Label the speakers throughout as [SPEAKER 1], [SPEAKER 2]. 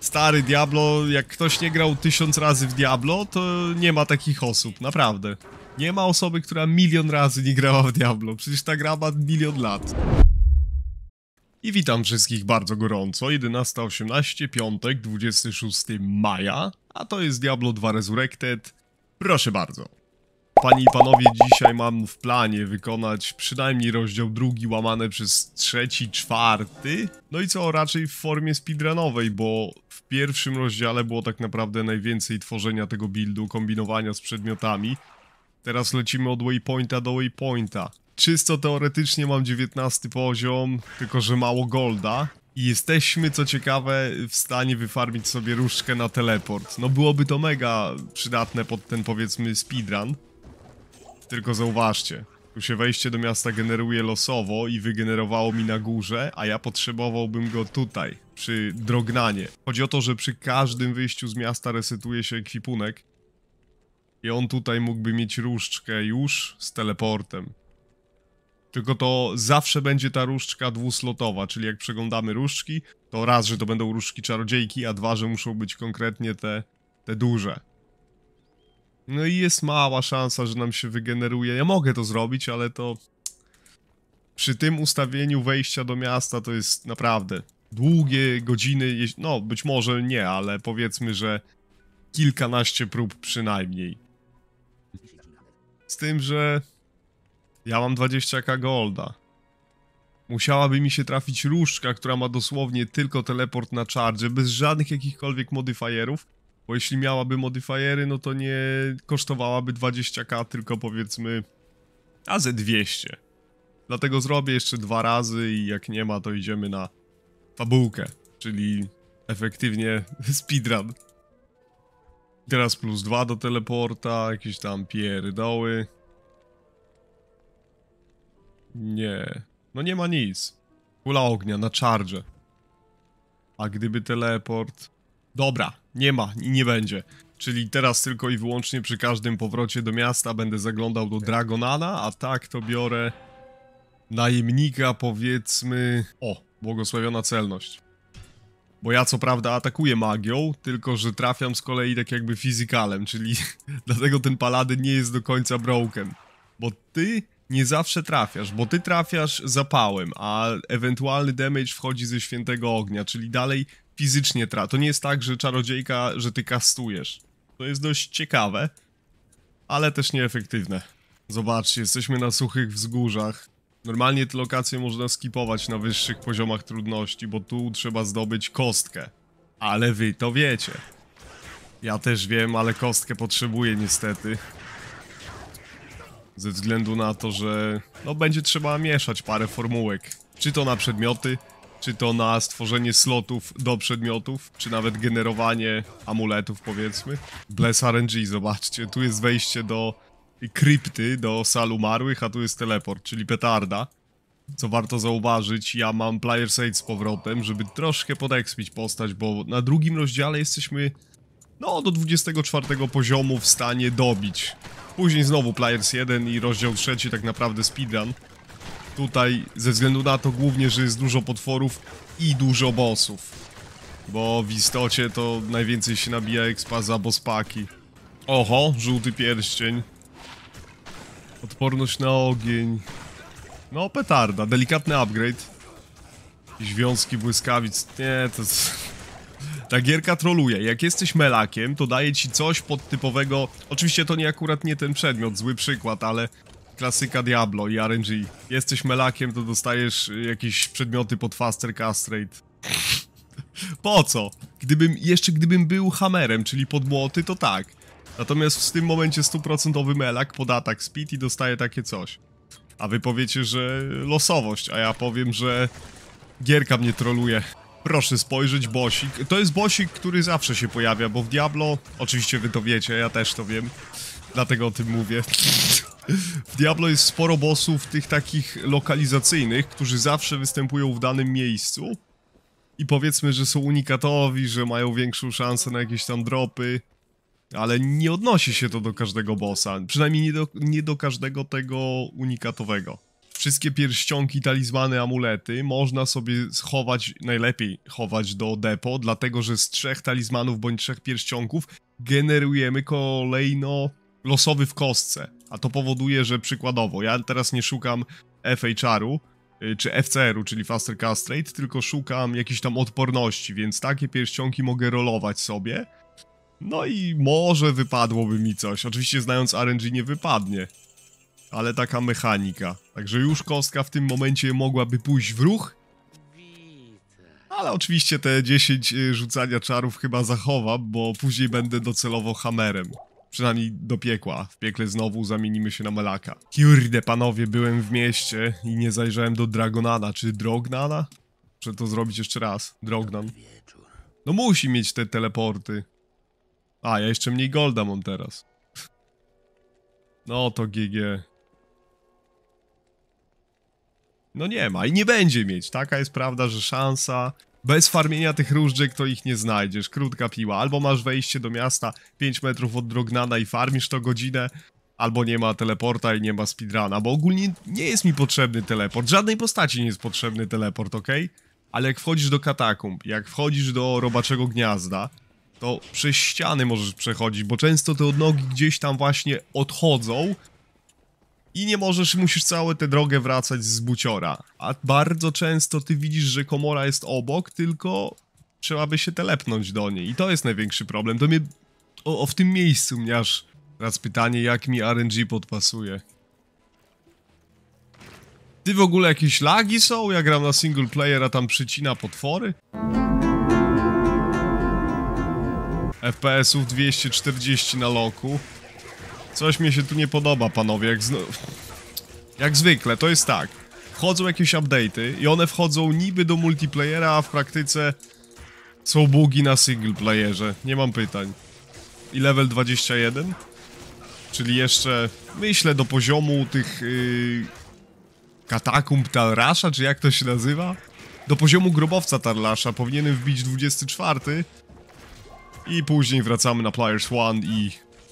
[SPEAKER 1] Stary Diablo, jak ktoś nie grał tysiąc razy w Diablo, to nie ma takich osób, naprawdę. Nie ma osoby, która milion razy nie grała w Diablo, przecież ta gra ma milion lat. I witam wszystkich bardzo gorąco, 11.18, piątek, 26 maja, a to jest Diablo 2 Resurrected. Proszę bardzo. Panie i panowie, dzisiaj mam w planie wykonać przynajmniej rozdział drugi łamany przez trzeci, czwarty. No i co, raczej w formie speedrunowej, bo w pierwszym rozdziale było tak naprawdę najwięcej tworzenia tego buildu, kombinowania z przedmiotami. Teraz lecimy od waypointa do waypointa. Czysto teoretycznie mam 19 poziom, tylko że mało golda. I jesteśmy, co ciekawe, w stanie wyfarmić sobie różdżkę na teleport. No byłoby to mega przydatne pod ten, powiedzmy, speedrun. Tylko zauważcie, tu się wejście do miasta generuje losowo i wygenerowało mi na górze, a ja potrzebowałbym go tutaj, przy drognanie. Chodzi o to, że przy każdym wyjściu z miasta resetuje się ekwipunek i on tutaj mógłby mieć różdżkę już z teleportem. Tylko to zawsze będzie ta różdżka dwuslotowa, czyli jak przeglądamy różdżki, to raz, że to będą różdżki czarodziejki, a dwa, że muszą być konkretnie te, te duże. No i jest mała szansa, że nam się wygeneruje. Ja mogę to zrobić, ale to... Przy tym ustawieniu wejścia do miasta to jest naprawdę długie godziny, no być może nie, ale powiedzmy, że kilkanaście prób przynajmniej. Z tym, że ja mam 20k golda. Musiałaby mi się trafić różdżka, która ma dosłownie tylko teleport na czardzie, bez żadnych jakichkolwiek modifierów. Bo jeśli miałaby modifiery, no to nie kosztowałaby 20k, tylko powiedzmy a ze 200. Dlatego zrobię jeszcze dwa razy i jak nie ma, to idziemy na fabułkę, czyli efektywnie speedrun. Teraz plus dwa do teleporta, jakieś tam pierdoły. Nie. No nie ma nic. Kula ognia na charge. A gdyby teleport... Dobra, nie ma i nie będzie. Czyli teraz tylko i wyłącznie przy każdym powrocie do miasta będę zaglądał do Dragonana, a tak to biorę najemnika powiedzmy... O, błogosławiona celność. Bo ja co prawda atakuję magią, tylko że trafiam z kolei tak jakby fizykalem, czyli dlatego ten palady nie jest do końca broken. Bo ty nie zawsze trafiasz, bo ty trafiasz zapałem, a ewentualny damage wchodzi ze świętego ognia, czyli dalej fizycznie tra. To nie jest tak, że czarodziejka, że ty kastujesz. To jest dość ciekawe, ale też nieefektywne. Zobaczcie, jesteśmy na suchych wzgórzach. Normalnie te lokacje można skipować na wyższych poziomach trudności, bo tu trzeba zdobyć kostkę. Ale wy to wiecie. Ja też wiem, ale kostkę potrzebuję niestety. Ze względu na to, że no będzie trzeba mieszać parę formułek. Czy to na przedmioty, czy to na stworzenie slotów do przedmiotów, czy nawet generowanie amuletów, powiedzmy. Bless RNG, zobaczcie, tu jest wejście do krypty, do sal umarłych, a tu jest teleport, czyli petarda. Co warto zauważyć, ja mam Player's Aid z powrotem, żeby troszkę podekspić postać, bo na drugim rozdziale jesteśmy no do 24 poziomu w stanie dobić. Później znowu Players 1 i rozdział trzeci tak naprawdę speedrun tutaj ze względu na to głównie, że jest dużo potworów i dużo bossów. Bo w istocie to najwięcej się nabija expa za bospaki. Oho, żółty pierścień. Odporność na ogień. No petarda, delikatny upgrade. Jakieś wiązki błyskawic, nie to... Ta gierka troluje. Jak jesteś melakiem, to daje ci coś podtypowego. Oczywiście to nie akurat nie ten przedmiot, zły przykład, ale klasyka Diablo i RNG. Jesteś melakiem, to dostajesz jakieś przedmioty pod Faster Castrate. Po co? Gdybym, jeszcze gdybym był hamerem, czyli pod młoty, to tak. Natomiast w tym momencie stuprocentowy melak pod atak speed i dostaje takie coś. A wy powiecie, że losowość, a ja powiem, że gierka mnie troluje. Proszę spojrzeć, bosik. To jest bosik, który zawsze się pojawia, bo w Diablo, oczywiście wy to wiecie, ja też to wiem. Dlatego o tym mówię. W Diablo jest sporo bossów tych takich lokalizacyjnych, którzy zawsze występują w danym miejscu. I powiedzmy, że są unikatowi, że mają większą szansę na jakieś tam dropy. Ale nie odnosi się to do każdego bossa. Przynajmniej nie do, nie do każdego tego unikatowego. Wszystkie pierścionki, talizmany, amulety można sobie schować, najlepiej chować do depo, dlatego że z trzech talizmanów bądź trzech pierścionków generujemy kolejno losowy w kostce, a to powoduje, że przykładowo ja teraz nie szukam FHR-u, y, czy FCR-u, czyli Faster Castrate, tylko szukam jakiejś tam odporności, więc takie pierścionki mogę rolować sobie. No i może wypadłoby mi coś. Oczywiście znając RNG nie wypadnie. Ale taka mechanika. Także już kostka w tym momencie mogłaby pójść w ruch. Ale oczywiście te 10 y, rzucania czarów chyba zachowam, bo później będę docelowo hamerem. Przynajmniej do piekła. W piekle znowu zamienimy się na Melaka. Kurde, panowie, byłem w mieście i nie zajrzałem do Dragonana, czy Drognana? Muszę to zrobić jeszcze raz. Drognan. No musi mieć te teleporty. A, ja jeszcze mniej golda mam teraz. No to GG. No nie ma i nie będzie mieć. Taka jest prawda, że szansa bez farmienia tych różdżek to ich nie znajdziesz, krótka piła. Albo masz wejście do miasta 5 metrów od Drognana i farmisz to godzinę, albo nie ma teleporta i nie ma speedruna, bo ogólnie nie jest mi potrzebny teleport, żadnej postaci nie jest potrzebny teleport, ok? Ale jak wchodzisz do katakumb, jak wchodzisz do robaczego gniazda, to przez ściany możesz przechodzić, bo często te odnogi gdzieś tam właśnie odchodzą i nie możesz, musisz całą tę drogę wracać z buciora. A bardzo często ty widzisz, że komora jest obok, tylko trzeba by się telepnąć do niej. I to jest największy problem. To mnie... O, o w tym miejscu mnie aż... Raz pytanie, jak mi RNG podpasuje. Ty w ogóle jakieś lagi są? Ja gram na single player, a tam przycina potwory? FPS-ów 240 na loku. Coś mi się tu nie podoba, panowie, jak, znów... jak zwykle, to jest tak. Wchodzą jakieś update'y i one wchodzą niby do multiplayera, a w praktyce są bugi na single playerze. Nie mam pytań. I level 21? Czyli jeszcze, myślę, do poziomu tych... Yy, katakumb Talrasza, czy jak to się nazywa? Do poziomu grobowca Tarlasza powinienem wbić 24 i później wracamy na Players 1 i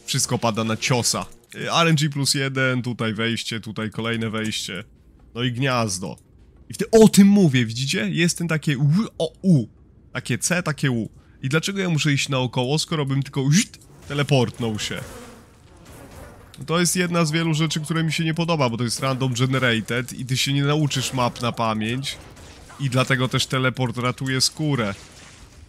[SPEAKER 1] wszystko pada na ciosa. RNG plus jeden, tutaj wejście, tutaj kolejne wejście. No i gniazdo. I wtedy, o tym mówię, widzicie? Jest ten takie u, o, u. Takie C, takie U. I dlaczego ja muszę iść naokoło, skoro bym tylko żt, teleportnął się? No to jest jedna z wielu rzeczy, które mi się nie podoba, bo to jest random generated i ty się nie nauczysz map na pamięć. I dlatego też teleport ratuje skórę.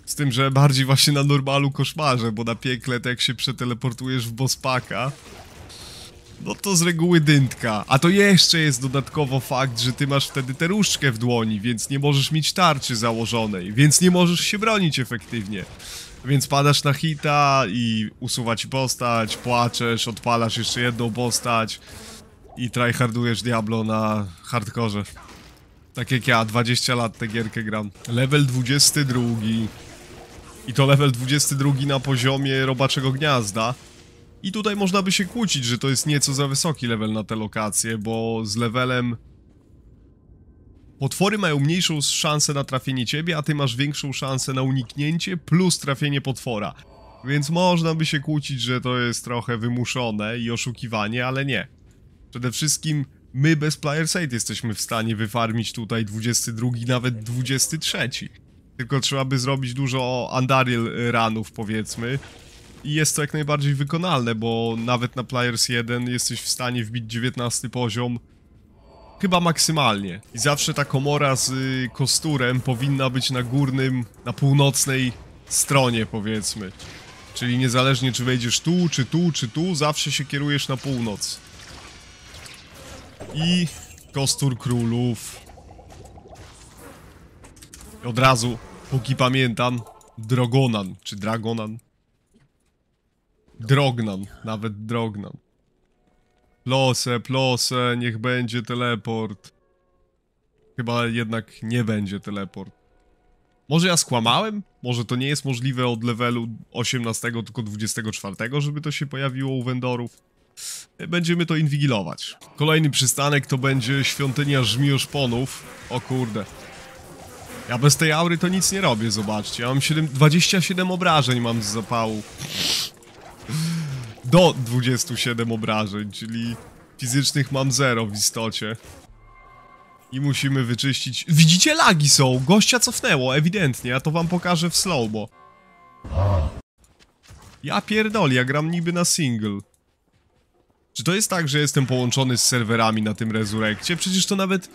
[SPEAKER 1] Z tym, że bardziej właśnie na normalu koszmarze, bo na piekle to jak się przeteleportujesz w bospaka, no to z reguły dyntka. A to jeszcze jest dodatkowo fakt, że ty masz wtedy tę różdżkę w dłoni, więc nie możesz mieć tarczy założonej, więc nie możesz się bronić efektywnie. Więc padasz na hita i usuwa ci postać, płaczesz, odpalasz jeszcze jedną postać i tryhardujesz Diablo na hardkorze. Tak jak ja, 20 lat tę gierkę gram. Level 22. I to level 22 na poziomie robaczego gniazda. I tutaj można by się kłócić, że to jest nieco za wysoki level na te lokacje, bo z levelem... Potwory mają mniejszą szansę na trafienie ciebie, a ty masz większą szansę na uniknięcie plus trafienie potwora. Więc można by się kłócić, że to jest trochę wymuszone i oszukiwanie, ale nie. Przede wszystkim my bez Player Side jesteśmy w stanie wyfarmić tutaj 22, nawet 23. Tylko trzeba by zrobić dużo Andariel ranów, powiedzmy. I jest to jak najbardziej wykonalne, bo nawet na Players 1 jesteś w stanie wbić 19 poziom chyba maksymalnie. I zawsze ta komora z y, kosturem powinna być na górnym, na północnej stronie powiedzmy. Czyli niezależnie czy wejdziesz tu, czy tu, czy tu, zawsze się kierujesz na północ. I kostur królów. I od razu Póki pamiętam, Drogonan, czy Dragonan? Drognan, nawet Drognan. Plose, plose, niech będzie teleport. Chyba jednak nie będzie teleport. Może ja skłamałem? Może to nie jest możliwe od levelu 18, tylko 24, żeby to się pojawiło u vendorów? Będziemy to inwigilować. Kolejny przystanek to będzie świątynia żmioszponów. O kurde. Ja bez tej aury to nic nie robię, zobaczcie. Ja mam 7, 27 obrażeń mam z zapału. Do 27 obrażeń, czyli fizycznych mam 0 w istocie. I musimy wyczyścić... Widzicie, lagi są! Gościa cofnęło, ewidentnie. Ja to wam pokażę w slowbo. Ja pierdolę, ja gram niby na single. Czy to jest tak, że jestem połączony z serwerami na tym rezurekcie? Przecież to nawet...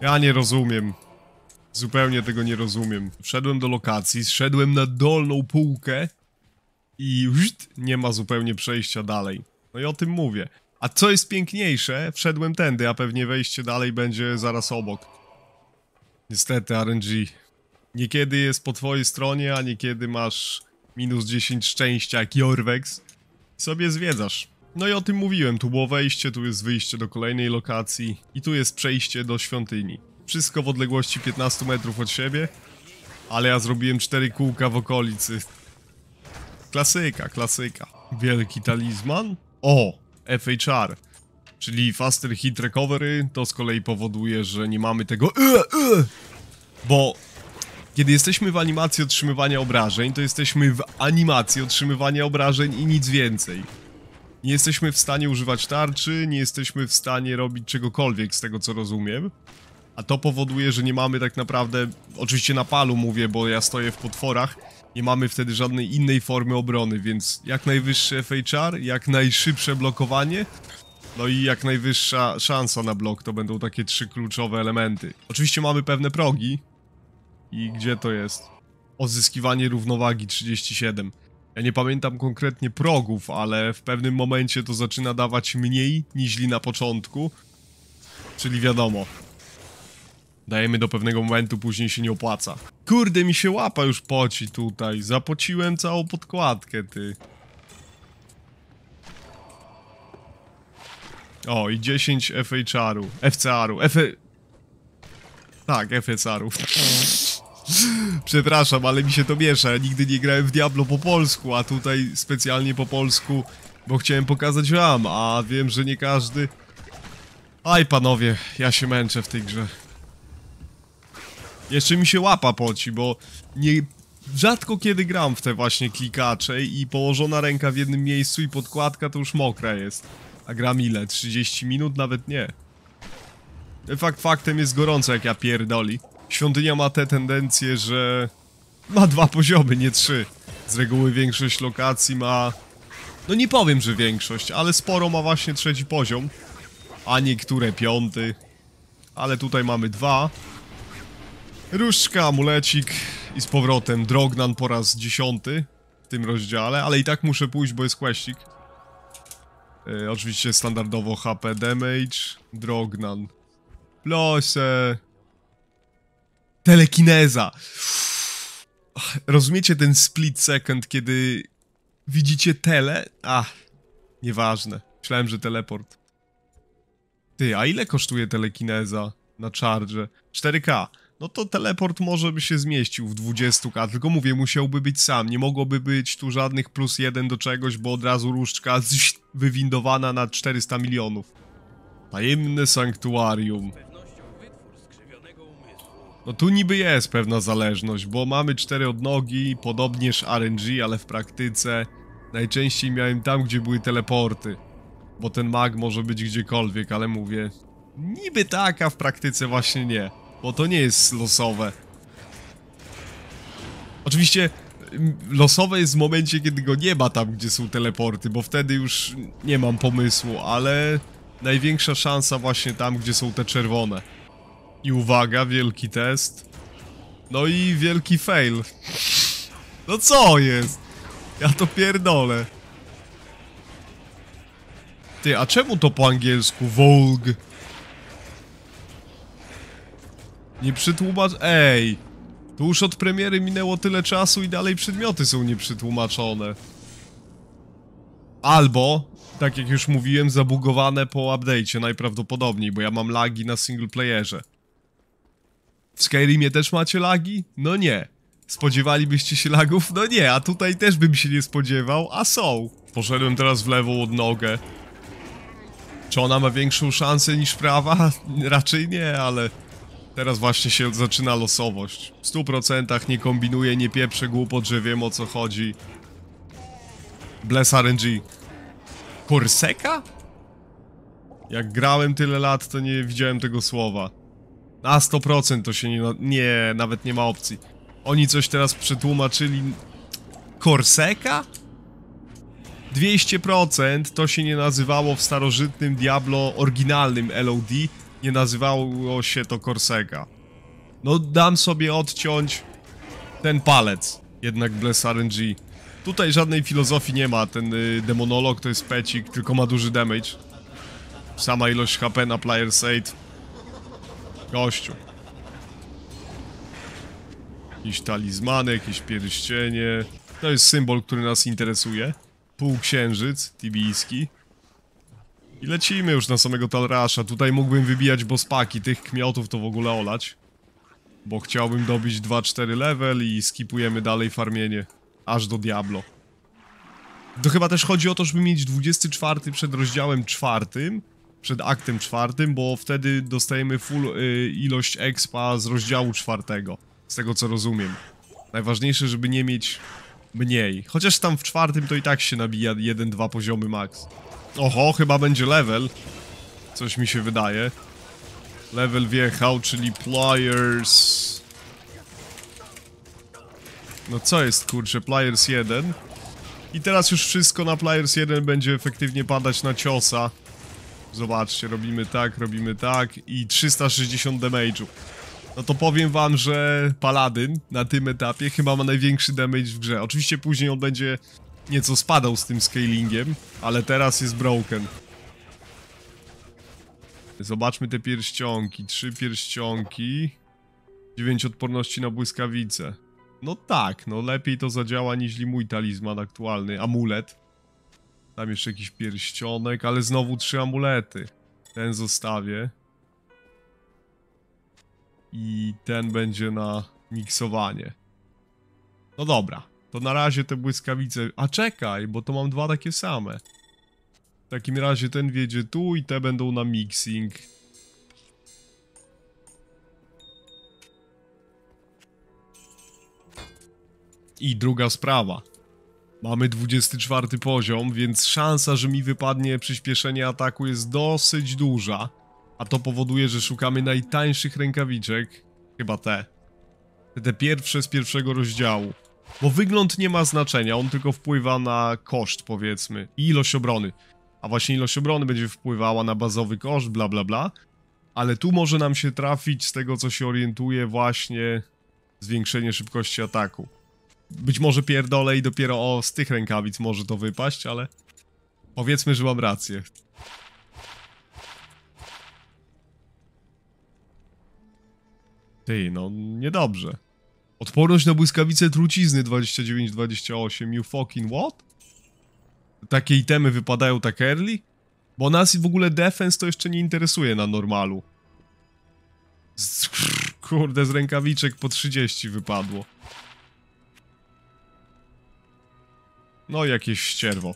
[SPEAKER 1] Ja nie rozumiem. Zupełnie tego nie rozumiem. Wszedłem do lokacji, zszedłem na dolną półkę i nie ma zupełnie przejścia dalej. No i o tym mówię. A co jest piękniejsze, wszedłem tędy, a pewnie wejście dalej będzie zaraz obok. Niestety RNG. Niekiedy jest po twojej stronie, a niekiedy masz minus 10 szczęścia jak Jorwex. I sobie zwiedzasz. No i o tym mówiłem, tu było wejście, tu jest wyjście do kolejnej lokacji i tu jest przejście do świątyni. Wszystko w odległości 15 metrów od siebie. Ale ja zrobiłem 4 kółka w okolicy. Klasyka, klasyka. Wielki talizman. O, FHR. Czyli Faster Hit Recovery. To z kolei powoduje, że nie mamy tego... E, e! Bo kiedy jesteśmy w animacji otrzymywania obrażeń, to jesteśmy w animacji otrzymywania obrażeń i nic więcej. Nie jesteśmy w stanie używać tarczy, nie jesteśmy w stanie robić czegokolwiek z tego co rozumiem. A to powoduje, że nie mamy tak naprawdę, oczywiście na palu mówię, bo ja stoję w potworach, nie mamy wtedy żadnej innej formy obrony, więc jak najwyższy FHR, jak najszybsze blokowanie, no i jak najwyższa szansa na blok, to będą takie trzy kluczowe elementy. Oczywiście mamy pewne progi. I gdzie to jest? Odzyskiwanie równowagi 37. Ja nie pamiętam konkretnie progów, ale w pewnym momencie to zaczyna dawać mniej niż na początku. Czyli wiadomo, dajemy do pewnego momentu, później się nie opłaca. Kurde, mi się łapa już poci tutaj, zapociłem całą podkładkę, ty. O, i 10 FHR-u, FCR-u, F... E- tak, FCR-u. E Przepraszam, ale mi się to miesza, ja nigdy nie grałem w Diablo po polsku, a tutaj specjalnie po polsku, bo chciałem pokazać wam, a wiem, że nie każdy... Aj panowie, ja się męczę w tej grze. Jeszcze mi się łapa poci, bo nie... Rzadko kiedy gram w te właśnie klikacze i położona ręka w jednym miejscu i podkładka to już mokra jest. A gram ile? 30 minut? Nawet nie. E, Fakt faktem jest gorąco jak ja pierdoli. Świątynia ma tę tendencję, że ma dwa poziomy, nie trzy. Z reguły większość lokacji ma... No nie powiem, że większość, ale sporo ma właśnie trzeci poziom. A niektóre piąty. Ale tutaj mamy dwa. Różdżka, amulecik i z powrotem Drognan po raz dziesiąty w tym rozdziale, ale i tak muszę pójść, bo jest questik. E, oczywiście standardowo HP damage, Drognan. Plose. Telekineza. Rozumiecie ten split second, kiedy widzicie tele? Ach, nieważne. Myślałem, że teleport. Ty, a ile kosztuje telekineza na charge? 4K no to teleport może by się zmieścił w 20k, tylko mówię, musiałby być sam, nie mogłoby być tu żadnych plus jeden do czegoś, bo od razu różdżka wywindowana na 400 milionów. Tajemne sanktuarium. No tu niby jest pewna zależność, bo mamy cztery odnogi, podobnież RNG, ale w praktyce najczęściej miałem tam, gdzie były teleporty. Bo ten mag może być gdziekolwiek, ale mówię, niby tak, a w praktyce właśnie nie. Bo to nie jest losowe. Oczywiście losowe jest w momencie, kiedy go nie ma tam, gdzie są teleporty, bo wtedy już nie mam pomysłu, ale największa szansa właśnie tam, gdzie są te czerwone. I uwaga, wielki test. No i wielki fail. No co jest? Ja to pierdolę. Ty, a czemu to po angielsku? Volg. Nie przytłumacz... Ej! Tu już od premiery minęło tyle czasu i dalej przedmioty są nieprzytłumaczone. Albo, tak jak już mówiłem, zabugowane po update'cie najprawdopodobniej, bo ja mam lagi na singleplayerze. W Skyrimie też macie lagi? No nie. Spodziewalibyście się lagów? No nie, a tutaj też bym się nie spodziewał, a są. Poszedłem teraz w lewą odnogę. Czy ona ma większą szansę niż prawa? Raczej nie, ale... Teraz właśnie się zaczyna losowość. W 100% nie kombinuję, nie pieprzę głupot, że wiem o co chodzi. Bless RNG. Korseka? Jak grałem tyle lat, to nie widziałem tego słowa. Na 100% to się nie... Nie, nawet nie ma opcji. Oni coś teraz przetłumaczyli... Korseka? 200% to się nie nazywało w starożytnym Diablo oryginalnym LOD, nie nazywało się to Korsega. No dam sobie odciąć ten palec, jednak Bless RNG. Tutaj żadnej filozofii nie ma, ten y, demonolog to jest pecik, tylko ma duży damage. Sama ilość HP na player aid. Gościu. Jakiś talizmany, jakieś pierścienie. To jest symbol, który nas interesuje. Półksiężyc tibijski. I lecimy już na samego Talrasza. Tutaj mógłbym wybijać bospaki, tych kmiotów to w ogóle olać. Bo chciałbym dobić 2-4 level i skipujemy dalej farmienie. Aż do Diablo. To chyba też chodzi o to, żeby mieć 24 przed rozdziałem czwartym, przed aktem czwartym, bo wtedy dostajemy full y, ilość expa z rozdziału czwartego, z tego co rozumiem. Najważniejsze, żeby nie mieć mniej. Chociaż tam w czwartym to i tak się nabija 1-2 poziomy max. Oho, chyba będzie level. Coś mi się wydaje. Level wjechał, czyli pliers. No co jest kurczę, pliers 1. I teraz już wszystko na pliers 1 będzie efektywnie padać na ciosa. Zobaczcie, robimy tak, robimy tak i 360 damage'u. No to powiem wam, że Paladyn na tym etapie chyba ma największy damage w grze. Oczywiście później on będzie nieco spadał z tym scalingiem, ale teraz jest broken. Zobaczmy te pierścionki. Trzy pierścionki. Dziewięć odporności na błyskawice. No tak, no lepiej to zadziała niż mój talizman aktualny. Amulet. Tam jeszcze jakiś pierścionek, ale znowu trzy amulety. Ten zostawię. I ten będzie na miksowanie. No dobra. To na razie te błyskawice... A czekaj, bo to mam dwa takie same. W takim razie ten wjedzie tu i te będą na mixing. I druga sprawa. Mamy 24 poziom, więc szansa, że mi wypadnie przyspieszenie ataku jest dosyć duża. A to powoduje, że szukamy najtańszych rękawiczek. Chyba te. Te pierwsze z pierwszego rozdziału. Bo wygląd nie ma znaczenia, on tylko wpływa na koszt, powiedzmy, i ilość obrony. A właśnie ilość obrony będzie wpływała na bazowy koszt, bla bla bla. Ale tu może nam się trafić, z tego co się orientuje, właśnie zwiększenie szybkości ataku. Być może pierdolę i dopiero o, z tych rękawic może to wypaść, ale powiedzmy, że mam rację. Ty, no niedobrze. Odporność na błyskawice trucizny 29-28. You fucking what? Takie itemy wypadają tak early? Bo nas w ogóle defense to jeszcze nie interesuje na normalu. Z, kurde, z rękawiczek po 30 wypadło. No jakieś ścierwo.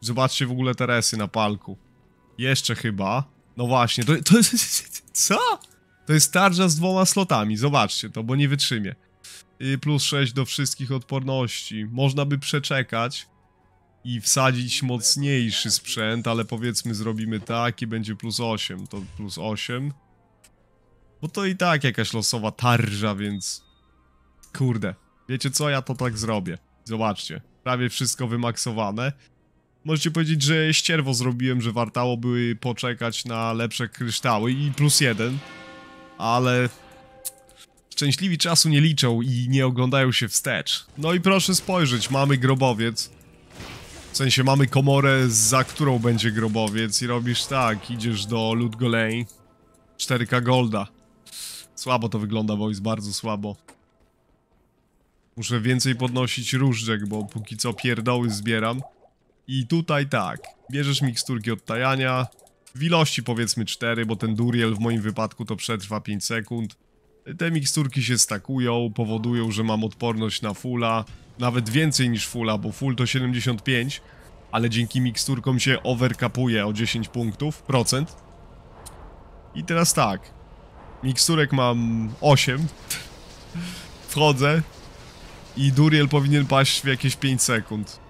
[SPEAKER 1] Zobaczcie w ogóle Teresy na palku. Jeszcze chyba. No właśnie, to, to jest... Co? To jest tarcza z dwoma slotami, zobaczcie to, bo nie wytrzymie. I y, plus 6 do wszystkich odporności. Można by przeczekać i wsadzić mocniejszy sprzęt, ale powiedzmy zrobimy tak i będzie plus 8. To plus 8. Bo to i tak jakaś losowa tarża, więc... Kurde. Wiecie co? Ja to tak zrobię. Zobaczcie. Prawie wszystko wymaksowane. Możecie powiedzieć, że ścierwo zrobiłem, że wartało by poczekać na lepsze kryształy i plus jeden ale szczęśliwi czasu nie liczą i nie oglądają się wstecz. No i proszę spojrzeć, mamy grobowiec. W sensie mamy komorę, za którą będzie grobowiec i robisz tak, idziesz do Ludgolei. 4K Golda. Słabo to wygląda, bo jest bardzo słabo. Muszę więcej podnosić różdżek, bo póki co pierdoły zbieram. I tutaj tak, bierzesz miksturki odtajania, w ilości powiedzmy 4, bo ten duriel w moim wypadku to przetrwa 5 sekund. Te miksturki się stakują, powodują, że mam odporność na fula, nawet więcej niż fula, bo full to 75, ale dzięki miksturkom się overkapuje o 10 punktów, procent. I teraz tak, miksturek mam 8, wchodzę i Duriel powinien paść w jakieś 5 sekund.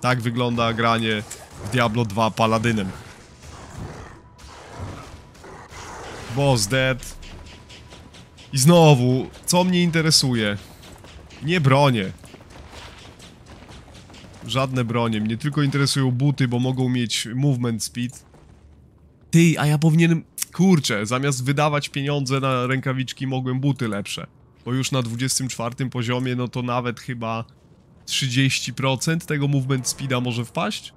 [SPEAKER 1] Tak wygląda granie w Diablo 2 paladynem. Boss dead. I znowu, co mnie interesuje? Nie bronie. Żadne bronie. Mnie tylko interesują buty, bo mogą mieć movement speed. Ty, a ja powinienem... Kurczę, zamiast wydawać pieniądze na rękawiczki, mogłem buty lepsze. Bo już na 24 poziomie, no to nawet chyba 30% tego movement speeda może wpaść?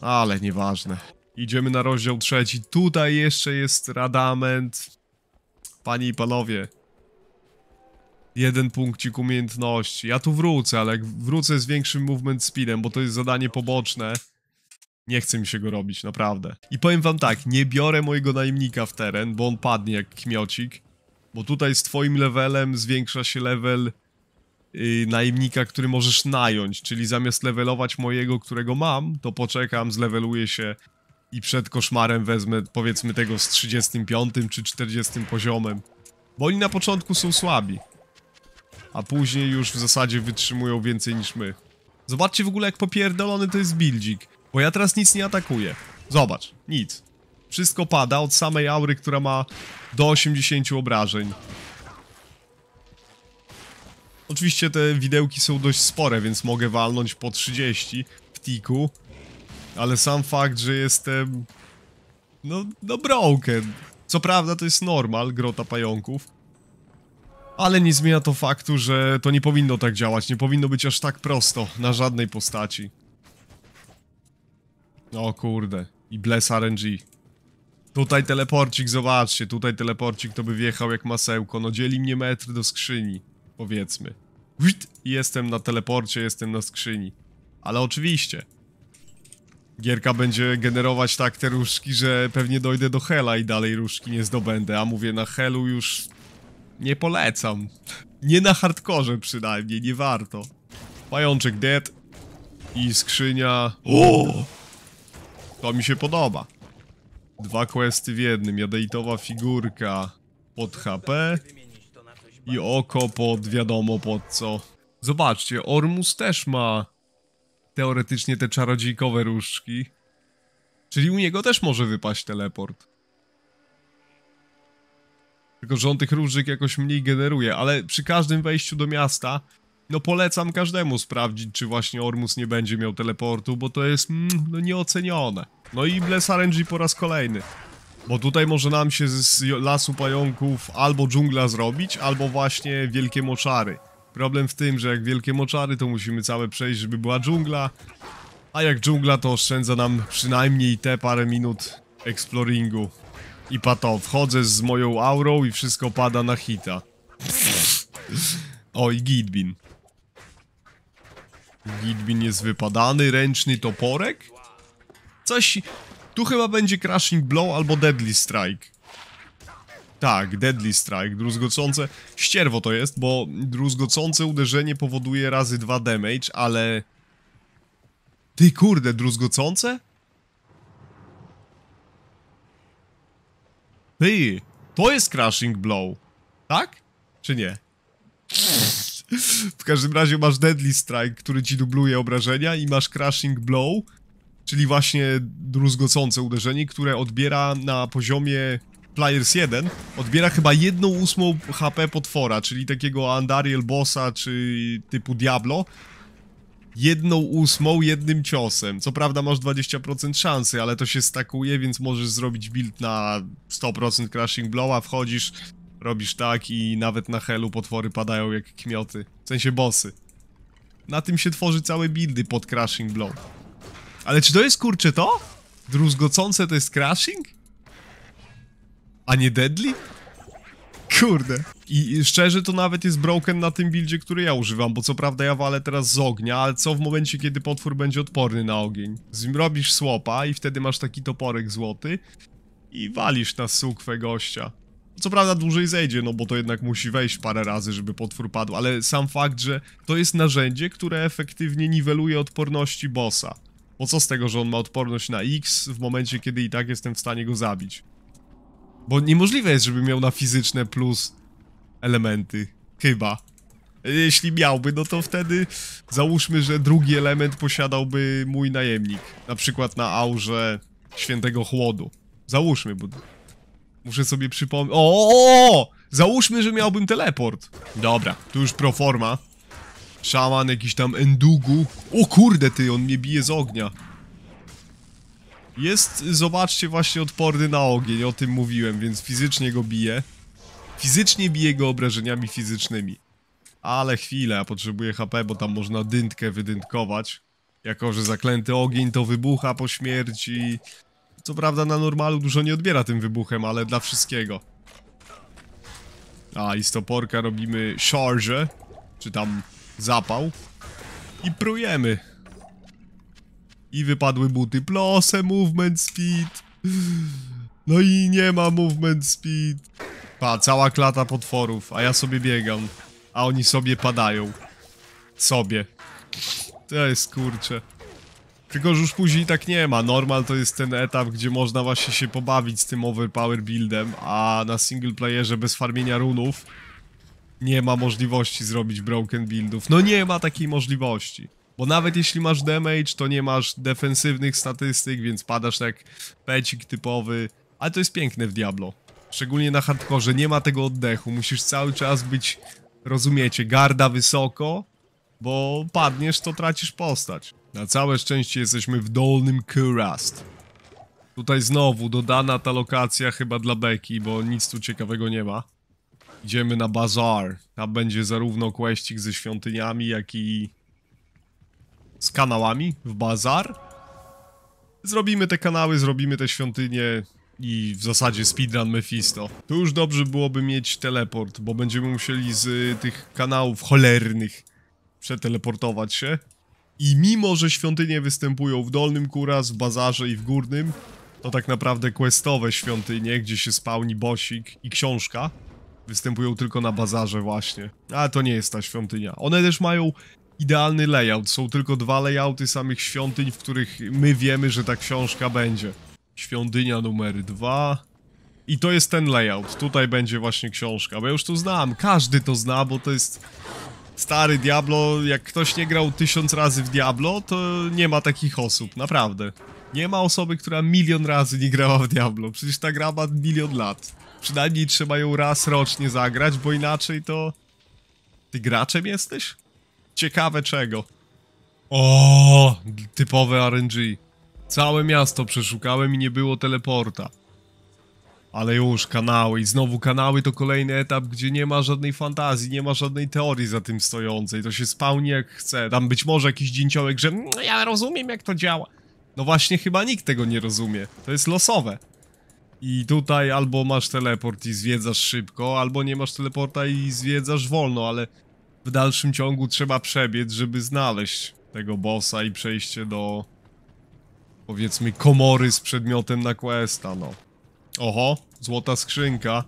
[SPEAKER 1] Ale nieważne. Idziemy na rozdział trzeci. Tutaj jeszcze jest radament. Panie i panowie. Jeden punkcik umiejętności. Ja tu wrócę, ale jak wrócę z większym movement speedem, bo to jest zadanie poboczne. Nie chce mi się go robić, naprawdę. I powiem wam tak, nie biorę mojego najemnika w teren, bo on padnie jak kmiocik. Bo tutaj z twoim levelem zwiększa się level Y, najemnika, który możesz nająć, czyli zamiast levelować mojego, którego mam, to poczekam, zleweluję się i przed koszmarem wezmę powiedzmy tego z 35 czy 40 poziomem. Bo oni na początku są słabi. A później już w zasadzie wytrzymują więcej niż my. Zobaczcie w ogóle jak popierdolony to jest buildzik, Bo ja teraz nic nie atakuję. Zobacz, nic. Wszystko pada od samej aury, która ma do 80 obrażeń. Oczywiście te widełki są dość spore, więc mogę walnąć po 30 w tiku. Ale sam fakt, że jestem... No, no broken. Co prawda to jest normal, grota pająków. Ale nie zmienia to faktu, że to nie powinno tak działać. Nie powinno być aż tak prosto, na żadnej postaci. O no kurde. I bless RNG. Tutaj teleporcik, zobaczcie, tutaj teleporcik to by wjechał jak masełko. No dzieli mnie metr do skrzyni, powiedzmy. Jestem na teleporcie, jestem na skrzyni. Ale oczywiście. Gierka będzie generować tak te różki, że pewnie dojdę do Hela i dalej różki nie zdobędę, a mówię na Helu już nie polecam. Nie na hardkorze przynajmniej, nie warto. Pajączek dead i skrzynia... O! To mi się podoba. Dwa questy w jednym, jadeitowa figurka pod HP i oko pod wiadomo pod co. Zobaczcie, Ormus też ma teoretycznie te czarodziejkowe różdżki. Czyli u niego też może wypaść teleport. Tylko, że on tych różdżek jakoś mniej generuje, ale przy każdym wejściu do miasta, no polecam każdemu sprawdzić, czy właśnie Ormus nie będzie miał teleportu, bo to jest, mm, no nieocenione. No i Bless RNG po raz kolejny. Bo tutaj może nam się z lasu pająków albo dżungla zrobić, albo właśnie wielkie moczary. Problem w tym, że jak wielkie moczary, to musimy całe przejść, żeby była dżungla. A jak dżungla, to oszczędza nam przynajmniej te parę minut exploringu. I pato, wchodzę z moją aurą i wszystko pada na hita. Oj, Gidbin! Gidbin jest wypadany, ręczny toporek? Coś, tu chyba będzie Crashing Blow albo Deadly Strike. Tak, Deadly Strike, druzgocące, ścierwo to jest, bo druzgocące uderzenie powoduje razy 2 damage, ale... Ty kurde, druzgocące? Ty, to jest Crashing Blow, tak? Czy nie? W każdym razie masz Deadly Strike, który ci dubluje obrażenia i masz Crashing Blow, czyli właśnie druzgocące uderzenie, które odbiera na poziomie Players 1, odbiera chyba 1 ósmą HP potwora, czyli takiego Andariel Bossa czy typu Diablo, jedną ósmą jednym ciosem. Co prawda masz 20% szansy, ale to się stakuje, więc możesz zrobić build na 100% crashing blowa, wchodzisz, robisz tak i nawet na helu potwory padają jak kmioty. W sensie bossy. Na tym się tworzy całe buildy pod crashing blow. Ale czy to jest kurczę to? Druzgocące to jest crashing? A nie deadly? Kurde. I szczerze to nawet jest broken na tym buildzie, który ja używam, bo co prawda ja walę teraz z ognia, ale co w momencie, kiedy potwór będzie odporny na ogień? robisz słopa i wtedy masz taki toporek złoty i walisz na sukwę gościa. Co prawda dłużej zejdzie, no bo to jednak musi wejść parę razy, żeby potwór padł, ale sam fakt, że to jest narzędzie, które efektywnie niweluje odporności bossa. Bo co z tego, że on ma odporność na X w momencie, kiedy i tak jestem w stanie go zabić? Bo niemożliwe jest, żeby miał na fizyczne plus elementy. Chyba. Jeśli miałby, no to wtedy załóżmy, że drugi element posiadałby mój najemnik. Na przykład na aurze świętego chłodu. Załóżmy, bo muszę sobie przypomnieć... O! Załóżmy, że miałbym teleport. Dobra, tu już proforma. Szaman jakiś tam endugu. O kurde ty, on mnie bije z ognia. Jest, zobaczcie, właśnie odporny na ogień, o tym mówiłem, więc fizycznie go bije. Fizycznie bije go obrażeniami fizycznymi. Ale chwilę, ja potrzebuję HP, bo tam można dyntkę wydyntkować. Jako, że zaklęty ogień to wybucha po śmierci. Co prawda na normalu dużo nie odbiera tym wybuchem, ale dla wszystkiego. A, i z toporka robimy charge, czy tam zapał i prujemy. I wypadły buty. Plose, movement speed. No i nie ma movement speed. Pa, cała klata potworów, a ja sobie biegam. A oni sobie padają. Sobie. To jest kurcze. Tylko, że już później tak nie ma. Normal to jest ten etap, gdzie można właśnie się pobawić z tym overpower buildem, a na single playerze bez farmienia runów nie ma możliwości zrobić broken buildów. No nie ma takiej możliwości. Bo nawet jeśli masz damage, to nie masz defensywnych statystyk, więc padasz tak pecik typowy. Ale to jest piękne w Diablo. Szczególnie na hardkorze, nie ma tego oddechu. Musisz cały czas być, rozumiecie, garda wysoko, bo padniesz, to tracisz postać. Na całe szczęście jesteśmy w dolnym Kurast. Tutaj znowu dodana ta lokacja chyba dla Beki, bo nic tu ciekawego nie ma. Idziemy na bazar. Tam będzie zarówno questik ze świątyniami, jak i z kanałami w bazar. Zrobimy te kanały, zrobimy te świątynie i w zasadzie speedrun Mephisto. Tu już dobrze byłoby mieć teleport, bo będziemy musieli z tych kanałów cholernych przeteleportować się. I mimo, że świątynie występują w Dolnym Kuras, w Bazarze i w Górnym, to tak naprawdę questowe świątynie, gdzie się spałni bosik i książka, Występują tylko na bazarze właśnie. Ale to nie jest ta świątynia. One też mają idealny layout. Są tylko dwa layouty samych świątyń, w których my wiemy, że ta książka będzie. Świątynia numer dwa. I to jest ten layout. Tutaj będzie właśnie książka. Bo ja już to znam. Każdy to zna, bo to jest... Stary Diablo, jak ktoś nie grał tysiąc razy w Diablo, to nie ma takich osób, naprawdę. Nie ma osoby, która milion razy nie grała w Diablo, przecież ta gra ma milion lat. Przynajmniej trzeba ją raz rocznie zagrać, bo inaczej to... Ty graczem jesteś? Ciekawe czego. O, typowe RNG. Całe miasto przeszukałem i nie było teleporta. Ale już, kanały. I znowu kanały to kolejny etap, gdzie nie ma żadnej fantazji, nie ma żadnej teorii za tym stojącej. To się spełni jak chce. Tam być może jakiś dzięciołek, że mm, ja rozumiem jak to działa. No właśnie, chyba nikt tego nie rozumie. To jest losowe. I tutaj albo masz teleport i zwiedzasz szybko, albo nie masz teleporta i zwiedzasz wolno, ale w dalszym ciągu trzeba przebiec, żeby znaleźć tego bossa i przejście do powiedzmy komory z przedmiotem na questa, no. Oho, złota skrzynka.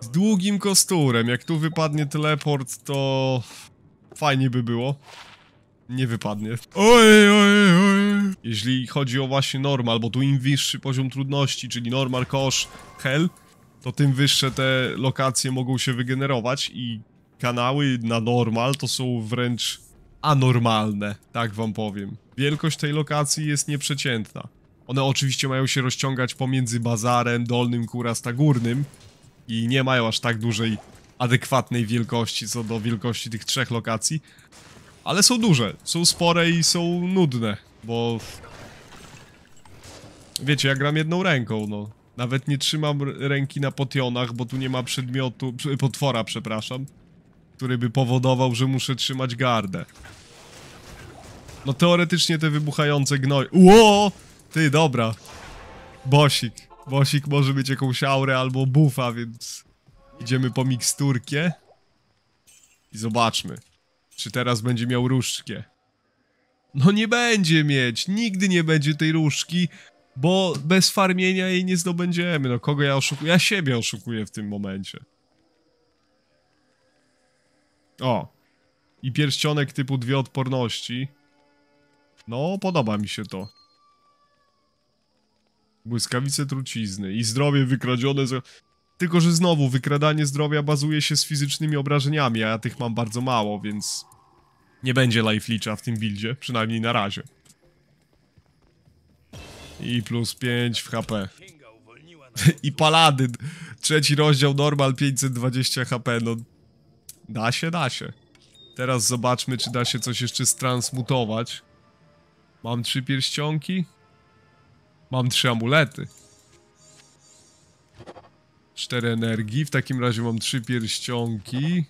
[SPEAKER 1] Z długim kosturem, jak tu wypadnie teleport, to fajnie by było. Nie wypadnie. Oj, oj, oj. Jeśli chodzi o właśnie normal, bo tu im wyższy poziom trudności, czyli normal, kosz, hell, to tym wyższe te lokacje mogą się wygenerować i kanały na normal to są wręcz anormalne, tak wam powiem. Wielkość tej lokacji jest nieprzeciętna. One oczywiście mają się rozciągać pomiędzy bazarem, dolnym kurasta górnym i nie mają aż tak dużej adekwatnej wielkości co do wielkości tych trzech lokacji, ale są duże, są spore i są nudne. Bo... Wiecie, ja gram jedną ręką, no. Nawet nie trzymam ręki na potionach, bo tu nie ma przedmiotu... potwora, przepraszam. Który by powodował, że muszę trzymać gardę. No teoretycznie te wybuchające gnoj... Ło! Ty, dobra. Bosik. Bosik może mieć jakąś aurę albo bufa, więc... Idziemy po miksturkę I zobaczmy, czy teraz będzie miał różdżkę. No nie będzie mieć, nigdy nie będzie tej różki, bo bez farmienia jej nie zdobędziemy. No kogo ja oszukuję? Ja siebie oszukuję w tym momencie. O. I pierścionek typu dwie odporności. No, podoba mi się to. Błyskawice trucizny i zdrowie wykradzione z... Tylko, że znowu, wykradanie zdrowia bazuje się z fizycznymi obrażeniami, a ja tych mam bardzo mało, więc... Nie będzie lifelicza w tym buildzie, przynajmniej na razie. I plus 5 w HP. I palady. Trzeci rozdział normal 520 HP. No da się, da się. Teraz zobaczmy, czy da się coś jeszcze stransmutować. Mam trzy pierścionki. Mam trzy amulety. Cztery energii. W takim razie mam trzy pierścionki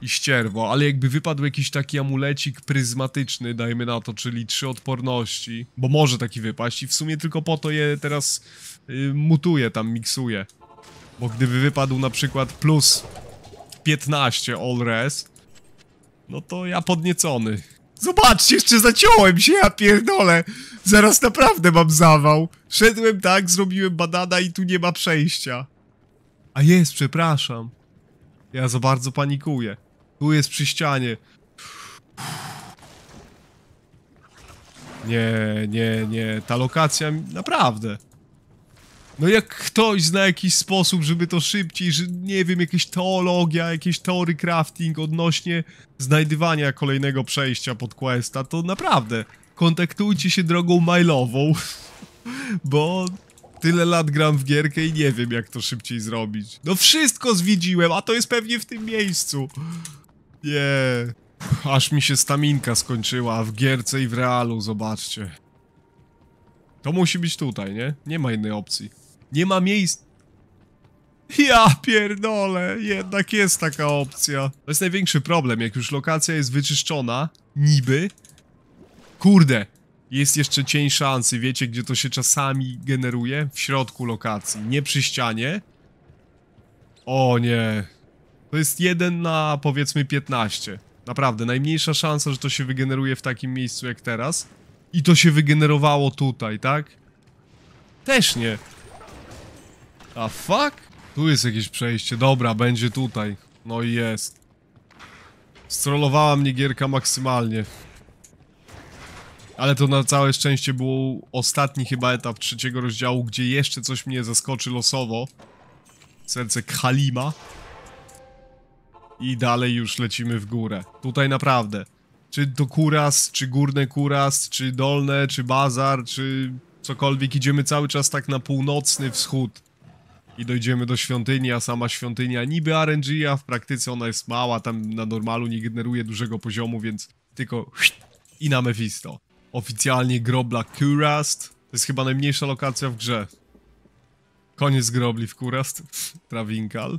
[SPEAKER 1] i ścierwo, ale jakby wypadł jakiś taki amulecik pryzmatyczny, dajmy na to, czyli trzy odporności, bo może taki wypaść i w sumie tylko po to je teraz y, mutuję, tam miksuję. Bo gdyby wypadł na przykład plus 15 all rest, no to ja podniecony. Zobaczcie, jeszcze zaciąłem się, ja pierdolę. Zaraz naprawdę mam zawał. Szedłem tak, zrobiłem banana i tu nie ma przejścia. A jest, przepraszam. Ja za bardzo panikuję. Tu jest przy ścianie. Nie, nie, nie. Ta lokacja naprawdę. No jak ktoś zna jakiś sposób, żeby to szybciej, że nie wiem, jakieś teologia, jakieś teory crafting odnośnie znajdywania kolejnego przejścia pod questa, to naprawdę kontaktujcie się drogą mailową, bo tyle lat gram w gierkę i nie wiem jak to szybciej zrobić. No wszystko zwiedziłem, a to jest pewnie w tym miejscu. Nie. Aż mi się staminka skończyła w gierce i w realu, zobaczcie. To musi być tutaj, nie? Nie ma innej opcji. Nie ma miejsc... Ja pierdolę, jednak jest taka opcja. To jest największy problem, jak już lokacja jest wyczyszczona, niby. Kurde, jest jeszcze cień szansy, wiecie gdzie to się czasami generuje? W środku lokacji, nie przy ścianie. O nie, to jest 1 na powiedzmy 15. Naprawdę, najmniejsza szansa, że to się wygeneruje w takim miejscu jak teraz. I to się wygenerowało tutaj, tak? Też nie. A fuck? Tu jest jakieś przejście. Dobra, będzie tutaj. No i jest. Strollowała mnie gierka maksymalnie. Ale to na całe szczęście był ostatni chyba etap trzeciego rozdziału, gdzie jeszcze coś mnie zaskoczy losowo. Serce Khalima i dalej już lecimy w górę. Tutaj naprawdę. Czy to kuras, czy górne kuras, czy dolne, czy bazar, czy cokolwiek. Idziemy cały czas tak na północny wschód. I dojdziemy do świątyni, a sama świątynia niby RNG, a w praktyce ona jest mała, tam na normalu nie generuje dużego poziomu, więc tylko i na Mephisto. Oficjalnie grobla Kurast. To jest chyba najmniejsza lokacja w grze. Koniec grobli w Kurast. Trawinkal.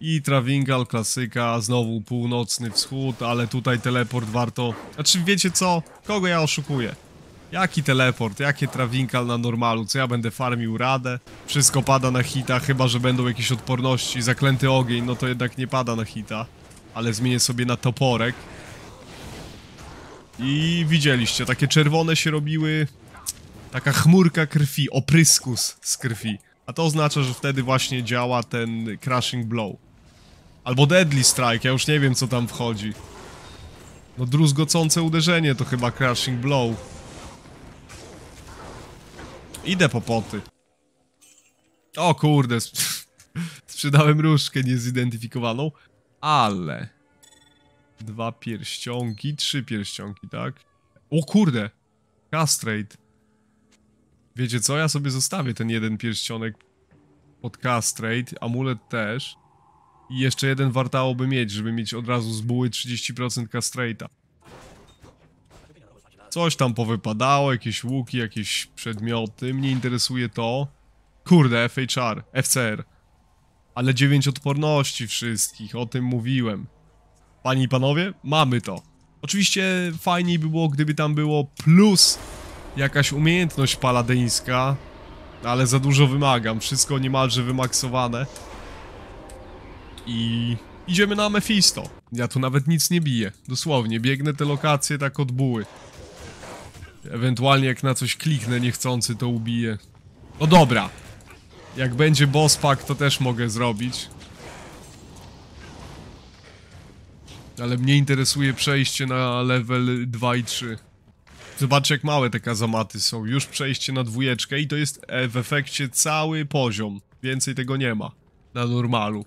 [SPEAKER 1] I Travingal, klasyka, znowu północny wschód, ale tutaj teleport warto... Znaczy wiecie co? Kogo ja oszukuję? Jaki teleport, jakie trawinkal na normalu, co ja będę farmił radę? Wszystko pada na hita, chyba że będą jakieś odporności, zaklęty ogień, no to jednak nie pada na hita. Ale zmienię sobie na toporek. I widzieliście, takie czerwone się robiły... Taka chmurka krwi, opryskus z krwi. A to oznacza, że wtedy właśnie działa ten crashing blow. Albo Deadly Strike, ja już nie wiem co tam wchodzi. No druzgocące uderzenie to chyba Crashing Blow. Idę po poty. O kurde, sprzedałem różkę niezidentyfikowaną, ale... Dwa pierścionki, trzy pierścionki, tak? O kurde, castrate. Wiecie co, ja sobie zostawię ten jeden pierścionek pod castrate, amulet też. I jeszcze jeden wartałoby mieć, żeby mieć od razu z buły 30% castrate'a. Coś tam powypadało, jakieś łuki, jakieś przedmioty, mnie interesuje to. Kurde, FHR, FCR. Ale 9 odporności wszystkich, o tym mówiłem. Panie i panowie, mamy to. Oczywiście fajniej by było, gdyby tam było plus jakaś umiejętność paladyńska, ale za dużo wymagam, wszystko niemalże wymaksowane i idziemy na Mephisto. Ja tu nawet nic nie biję, dosłownie, biegnę te lokacje tak od buły. Ewentualnie jak na coś kliknę niechcący to ubiję. No dobra, jak będzie boss pack to też mogę zrobić. Ale mnie interesuje przejście na level 2 i 3. Zobaczcie jak małe te kazamaty są. Już przejście na dwójeczkę i to jest w efekcie cały poziom. Więcej tego nie ma. Na normalu.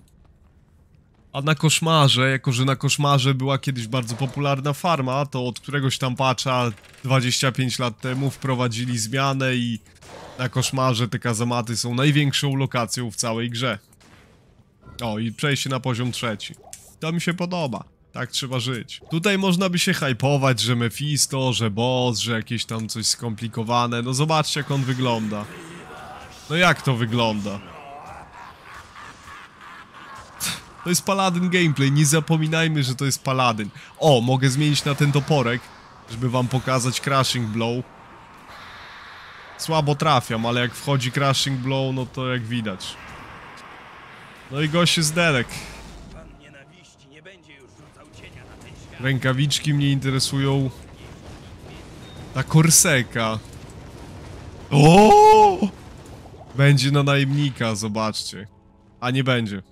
[SPEAKER 1] A na koszmarze, jako że na koszmarze była kiedyś bardzo popularna farma, to od któregoś tam patcha 25 lat temu wprowadzili zmianę i na koszmarze te kazamaty są największą lokacją w całej grze. O, i przejście na poziom trzeci. To mi się podoba. Tak trzeba żyć. Tutaj można by się hypować, że Mephisto, że boss, że jakieś tam coś skomplikowane. No zobaczcie jak on wygląda. No jak to wygląda? To jest paladyn gameplay, nie zapominajmy, że to jest paladyn. O, mogę zmienić na ten toporek, żeby wam pokazać crashing blow. Słabo trafiam, ale jak wchodzi crashing blow, no to jak widać. No i gość jest Derek. Rękawiczki mnie interesują. Ta korseka. O! Będzie na najemnika, zobaczcie. A nie będzie.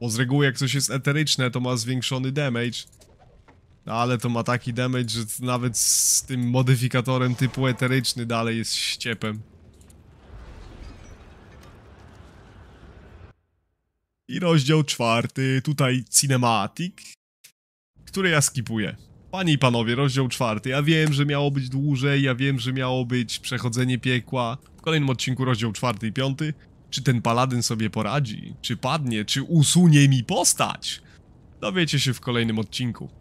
[SPEAKER 1] Bo z reguły jak coś jest eteryczne, to ma zwiększony damage. No, ale to ma taki damage, że nawet z tym modyfikatorem typu eteryczny dalej jest ściepem. I rozdział czwarty, tutaj cinematic, który ja skipuję. Panie i panowie, rozdział czwarty. Ja wiem, że miało być dłużej, ja wiem, że miało być przechodzenie piekła. W kolejnym odcinku rozdział czwarty i piąty. Czy ten paladyn sobie poradzi? Czy padnie? Czy usunie mi postać? Dowiecie się w kolejnym odcinku.